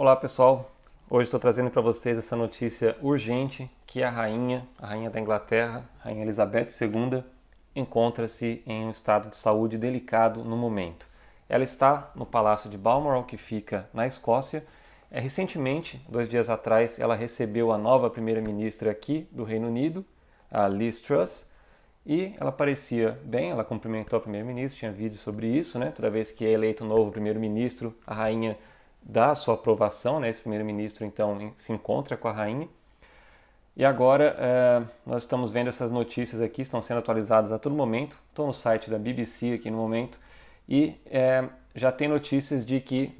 Olá pessoal, hoje estou trazendo para vocês essa notícia urgente que a rainha, a rainha da Inglaterra, a rainha Elizabeth II, encontra-se em um estado de saúde delicado no momento. Ela está no Palácio de Balmoral, que fica na Escócia. É, recentemente, dois dias atrás, ela recebeu a nova primeira-ministra aqui do Reino Unido, a Liz Truss, e ela parecia bem, ela cumprimentou a primeira-ministra, tinha vídeo sobre isso, né? Toda vez que é eleito um novo primeiro-ministro, a rainha dá a sua aprovação, né? Esse primeiro-ministro então se encontra com a rainha. E agora é, nós estamos vendo essas notícias aqui, estão sendo atualizadas a todo momento. Estou no site da BBC aqui no momento e é, já tem notícias de que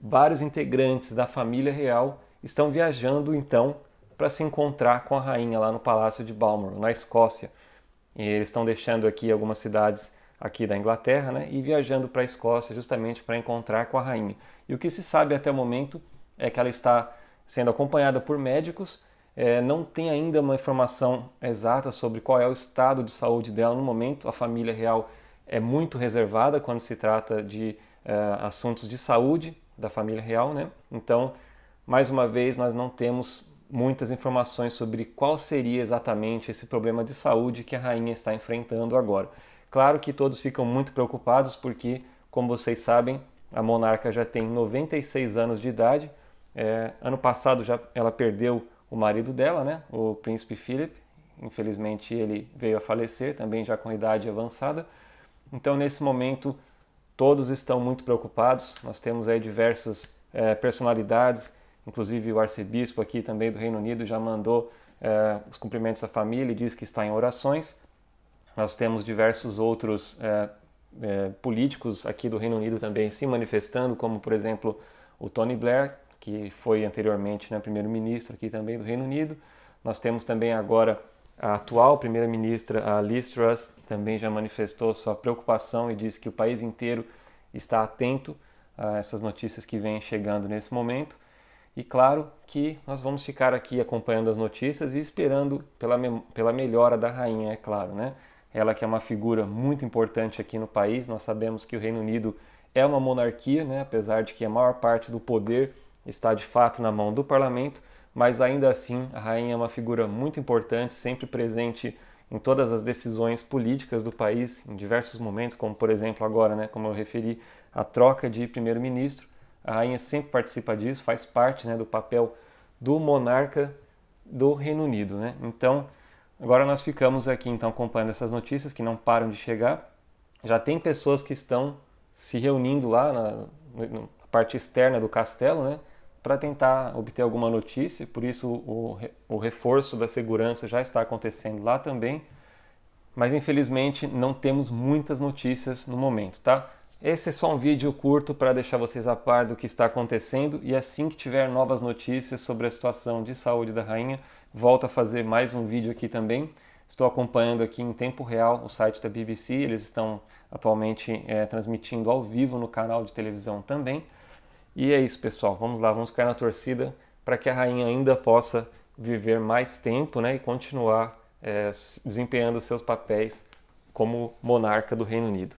vários integrantes da família real estão viajando então para se encontrar com a rainha lá no Palácio de Balmoral, na Escócia. E eles estão deixando aqui algumas cidades aqui da Inglaterra, né, e viajando para a Escócia justamente para encontrar com a rainha. E o que se sabe até o momento é que ela está sendo acompanhada por médicos. É, não tem ainda uma informação exata sobre qual é o estado de saúde dela no momento. A família real é muito reservada quando se trata de é, assuntos de saúde da família real, né? Então, mais uma vez, nós não temos muitas informações sobre qual seria exatamente esse problema de saúde que a rainha está enfrentando agora. Claro que todos ficam muito preocupados porque, como vocês sabem, a monarca já tem 96 anos de idade. É, ano passado já ela perdeu o marido dela, né, o príncipe Philip. Infelizmente ele veio a falecer também já com idade avançada. Então nesse momento todos estão muito preocupados. Nós temos aí diversas é, personalidades, inclusive o arcebispo aqui também do Reino Unido já mandou é, os cumprimentos à família e diz que está em orações. Nós temos diversos outros é, é, políticos aqui do Reino Unido também se manifestando, como por exemplo o Tony Blair, que foi anteriormente né, primeiro-ministro aqui também do Reino Unido. Nós temos também agora a atual primeira-ministra, a Liz Truss, também já manifestou sua preocupação e disse que o país inteiro está atento a essas notícias que vêm chegando nesse momento. E claro que nós vamos ficar aqui acompanhando as notícias e esperando pela, pela melhora da rainha, é claro, né? ela que é uma figura muito importante aqui no país. Nós sabemos que o Reino Unido é uma monarquia, né? apesar de que a maior parte do poder está de fato na mão do parlamento, mas ainda assim a rainha é uma figura muito importante, sempre presente em todas as decisões políticas do país, em diversos momentos, como por exemplo agora, né? como eu referi, a troca de primeiro-ministro. A rainha sempre participa disso, faz parte né, do papel do monarca do Reino Unido. Né? Então, Agora nós ficamos aqui então acompanhando essas notícias que não param de chegar. Já tem pessoas que estão se reunindo lá na, na parte externa do castelo, né, para tentar obter alguma notícia. Por isso o, o reforço da segurança já está acontecendo lá também. Mas infelizmente não temos muitas notícias no momento, tá? Esse é só um vídeo curto para deixar vocês a par do que está acontecendo e assim que tiver novas notícias sobre a situação de saúde da rainha, Volto a fazer mais um vídeo aqui também. Estou acompanhando aqui em tempo real o site da BBC, eles estão atualmente é, transmitindo ao vivo no canal de televisão também. E é isso, pessoal. Vamos lá, vamos ficar na torcida para que a rainha ainda possa viver mais tempo né, e continuar é, desempenhando seus papéis como monarca do Reino Unido.